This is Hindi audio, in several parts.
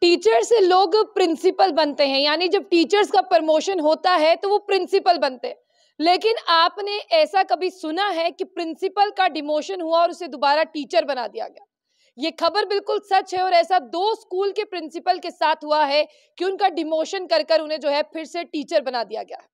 टीचर से लोग प्रिंसिपल बनते हैं यानी जब टीचर्स का प्रमोशन होता है तो वो प्रिंसिपल बनते हैं लेकिन आपने ऐसा कभी सुना है कि प्रिंसिपल का डिमोशन हुआ और उसे दोबारा टीचर बना दिया गया ये खबर बिल्कुल सच है और ऐसा दो स्कूल के प्रिंसिपल के साथ हुआ है कि उनका डिमोशन कर कर उन्हें जो है फिर से टीचर बना दिया गया है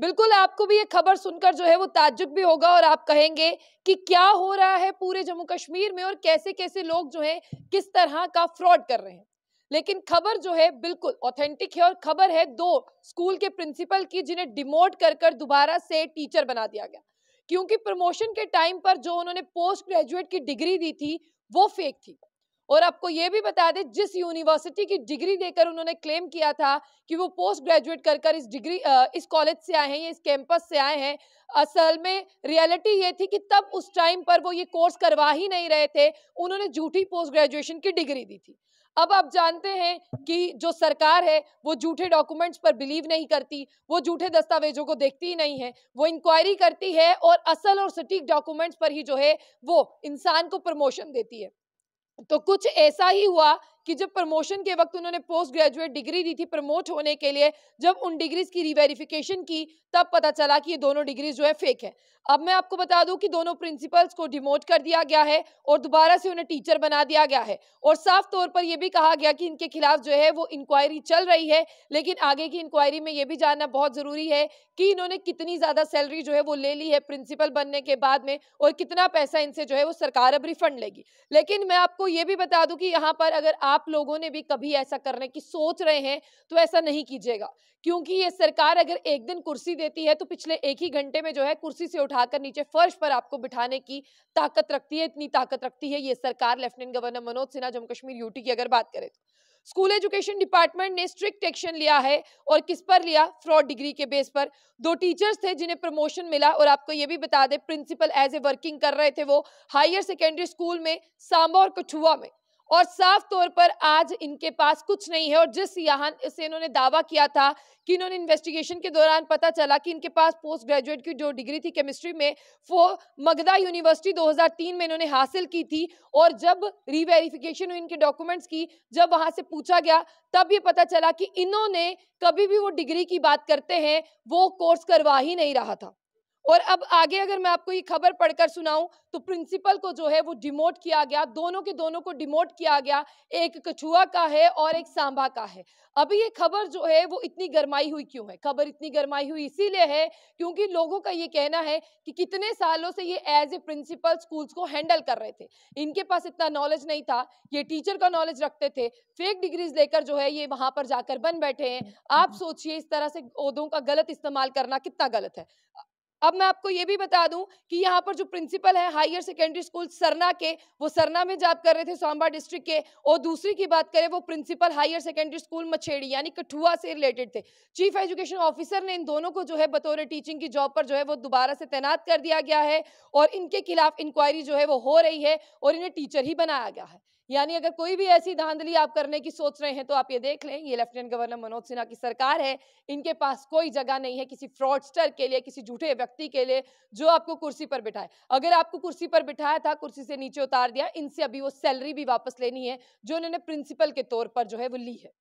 बिल्कुल आपको भी ये खबर सुनकर जो है वो ताजुब भी होगा और आप कहेंगे कि क्या हो रहा है पूरे जम्मू कश्मीर में और कैसे कैसे लोग जो है किस तरह का फ्रॉड कर रहे हैं लेकिन खबर जो है बिल्कुल ऑथेंटिक है और खबर है दो स्कूल के प्रिंसिपल की जिन्हें डिमोट कर कर दोबारा से टीचर बना दिया गया क्योंकि प्रमोशन के टाइम पर जो उन्होंने पोस्ट ग्रेजुएट की डिग्री दी थी वो फेक थी और आपको ये भी बता दें जिस यूनिवर्सिटी की डिग्री देकर उन्होंने क्लेम किया था कि वो पोस्ट ग्रेजुएट कर कर इस डिग्री इस कॉलेज से आए हैं या इस कैंपस से आए हैं असल में रियलिटी ये थी कि तब उस टाइम पर वो ये कोर्स करवा ही नहीं रहे थे उन्होंने झूठी पोस्ट ग्रेजुएशन की डिग्री दी थी अब आप जानते हैं कि जो सरकार है वो झूठे डॉक्यूमेंट्स पर बिलीव नहीं करती वो झूठे दस्तावेजों को देखती ही नहीं है वो इंक्वायरी करती है और असल और सटीक डॉक्यूमेंट्स पर ही जो है वो इंसान को प्रमोशन देती है तो कुछ ऐसा ही हुआ कि जब प्रमोशन के वक्त उन्होंने पोस्ट ग्रेजुएट डिग्री दी थी प्रमोट होने के लिए जब उन डिग्रीज की रिवेरिफिकेशन की तब पता चला कि ये दोनों डिग्री जो है फेक है अब मैं आपको बता दूं कि दोनों प्रिंसिपल्स को डिमोट कर दिया गया है और दोबारा से उन्हें टीचर बना दिया गया है और साफ तौर पर यह भी कहा गया कि इनके खिलाफ जो है वो इंक्वायरी चल रही है लेकिन आगे की इंक्वायरी में यह भी जानना बहुत ज़रूरी है कि इन्होंने कितनी ज़्यादा सैलरी जो है वो ले ली है प्रिंसिपल बनने के बाद में और कितना पैसा इनसे जो है वो सरकार अब रिफंड लेगी लेकिन मैं आपको ये भी बता दूं कि यहाँ पर अगर आप आप लोगों ने भी कभी ऐसा करने की सोच रहे हैं तो ऐसा नहीं कीजिएगा क्योंकि ये सरकार अगर एक दिन कुर्सी देती है तो पिछले एक ही घंटे में जो है कुर्सी से उठाकर नीचे फर्श पर आपको बिठाने की ताकत रखती है इतनी ताकत रखती है ये सरकार lieutenant governor Manoj Sinha Jammu Kashmir UT की अगर बात करें तो स्कूल एजुकेशन डिपार्टमेंट ने स्ट्रिक्ट एक्शन लिया है और किस पर लिया फ्रॉड डिग्री के बेस पर दो टीचर्स थे जिन्हें प्रमोशन मिला और आपको ये भी बता दें प्रिंसिपल एज ए वर्किंग कर रहे थे वो हायर सेकेंडरी स्कूल में सांबा और कठुआ में और साफ तौर पर आज इनके पास कुछ नहीं है और जिस यहाँ से इन्होंने दावा किया था कि इन्होंने इन्वेस्टिगेशन के दौरान पता चला कि इनके पास पोस्ट ग्रेजुएट की जो डिग्री थी केमिस्ट्री में वो मगधा यूनिवर्सिटी 2003 में इन्होंने हासिल की थी और जब रीवेरिफिकेशन हुई इनके डॉक्यूमेंट्स की जब वहाँ से पूछा गया तब ये पता चला कि इन्होंने कभी भी वो डिग्री की बात करते हैं वो कोर्स करवा ही नहीं रहा था और अब आगे अगर मैं आपको ये खबर पढ़कर सुनाऊं तो प्रिंसिपल को जो है वो डिमोट किया गया दोनों के दोनों को डिमोट किया गया एक कछुआ का है और एक सांबा का है अभी ये खबर जो है वो इतनी गरमाई हुई क्यों है खबर इतनी गरमाई हुई इसीलिए है क्योंकि लोगों का ये कहना है कि कितने सालों से ये एज ए प्रिंसिपल स्कूल्स को हैंडल कर रहे थे इनके पास इतना नॉलेज नहीं था ये टीचर का नॉलेज रखते थे फेक डिग्रीज लेकर जो है ये वहां पर जाकर बन बैठे हैं आप हम्म। सोचिए इस तरह से उदों का गलत इस्तेमाल करना कितना गलत है अब मैं आपको ये भी बता दूं कि यहाँ पर जो प्रिंसिपल है हायर सेकेंडरी स्कूल सरना के वो सरना में जॉब कर रहे थे सांबा डिस्ट्रिक्ट के और दूसरी की बात करें वो principal higher secondary school Machhedi यानी कठुआ से रिलेटेड थे चीफ एजुकेशन ऑफिसर ने इन दोनों को जो है बतौर टीचिंग की जॉब पर जो है वो दोबारा से तैनात कर दिया गया है और इनके खिलाफ इंक्वायरी जो है वो हो रही है और इन्हें टीचर ही बनाया गया है यानी अगर कोई भी ऐसी धांधली आप करने की सोच रहे हैं तो आप ये देख लें ये लेफ्टिनेंट गवर्नर मनोज सिन्हा की सरकार है इनके पास कोई जगह नहीं है किसी फ्रॉडस्टर के लिए किसी झूठे व्यक्ति के लिए जो आपको कुर्सी पर बिठाए अगर आपको कुर्सी पर बिठाया था कुर्सी से नीचे उतार दिया इनसे अभी वो सैलरी भी वापस लेनी है जो इन्होंने प्रिंसिपल के तौर पर जो है वो ली है